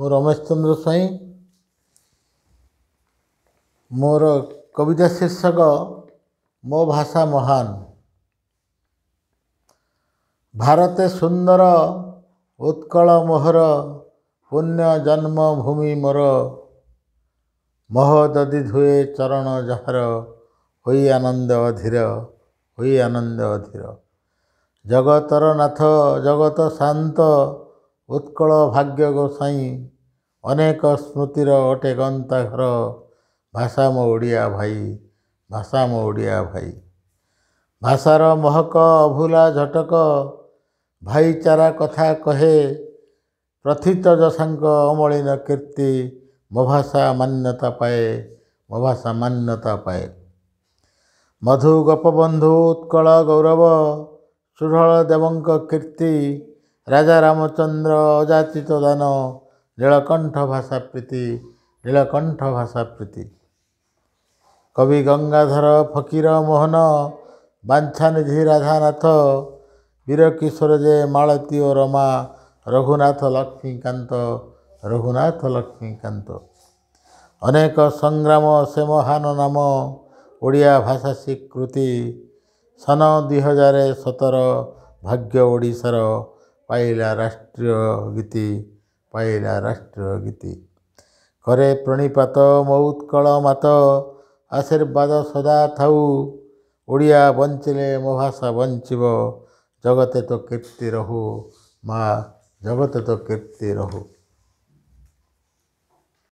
ମୁଁ ରମେଶ ଚନ୍ଦ୍ର ସ୍ୱାଇଁ ମୋର କବିତା ଶୀର୍ଷକ ମୋ ଭାଷା ମହାନ ଭାରତ ସୁନ୍ଦର ଉତ୍କଳ ମୋହର ପୁଣ୍ୟ ଜନ୍ମଭୂମି ମୋର ମୋହ ଯଦି ଧୁଏ ଚରଣ ଯାହାର ହୋଇ ଆନନ୍ଦ ଅଧୀର ହୋଇ ଆନନ୍ଦ ଅଧୀର ଜଗତର ନାଥ ଜଗତ ଶାନ୍ତ ଉତ୍କଳ ଭାଗ୍ୟ ଗୋସାଇଁ ଅନେକ ସ୍ମୃତିର ଅଟେ ଗନ୍ତା ଘର ଭାଷା ମୋ ଓଡ଼ିଆ ଭାଇ ଭାଷା ମୋ ଓଡ଼ିଆ ଭାଇ ଭାଷାର ମହକ ଅଭୁଲା ଝଟକ ଭାଇଚାରା କଥା କହେ ପ୍ରଥିତ ଯଶାଙ୍କ ଅମଳିନ କୀର୍ତ୍ତି ମୋ ଭାଷା ମାନ୍ୟତା ପାଏ ମୋ ଭାଷା ମାନ୍ୟତା ପାଏ ମଧୁ ଗୋପବନ୍ଧୁ ଉତ୍କଳ ଗୌରବ ସୁଢ଼ଳ ଦେବଙ୍କ କୀର୍ତ୍ତି ରାଜା ରାମଚନ୍ଦ୍ର ଅଜାତିତ ଦାନ ନୀଳକଣ୍ଠ ଭାଷା ପ୍ରୀତି ନୀଳକଣ୍ଠ ଭାଷା ପ୍ରୀତି କବି ଗଙ୍ଗାଧର ଫକୀର ମୋହନ ବାଞ୍ଛାନିଧି ରାଧାନାଥ ବୀର କିଶୋର ଯେ ମାଳତୀ ଓ ରମା ରଘୁନାଥ ଲକ୍ଷ୍ମୀକାନ୍ତ ରଘୁନାଥ ଲକ୍ଷ୍ମୀକାନ୍ତ ଅନେକ ସଂଗ୍ରାମ ସେ ମହାନ ନାମ ଓଡ଼ିଆ ଭାଷା ସ୍ୱୀକୃତି ସନ ଦୁଇ ହଜାର ସତର ଭାଗ୍ୟ ଓଡ଼ିଶାର पाहिला राष्ट्रगीती पाहिला राष्ट्रगीती खरे प्रणिपात ମଉତ୍କଳ ମାତ ଆଶୀର୍ବାଦ ସଦା ଥାଉ ଓଡ଼ିଆ ବଞ୍ଚିଲେ ମୋ ଭାଷା ବଞ୍ଚିବ ଜଗତେ ତ କୀର୍ତ୍ତି ରହୁ ମା ଜଗତେ ତ କୀର୍ତ୍ତି ରହୁ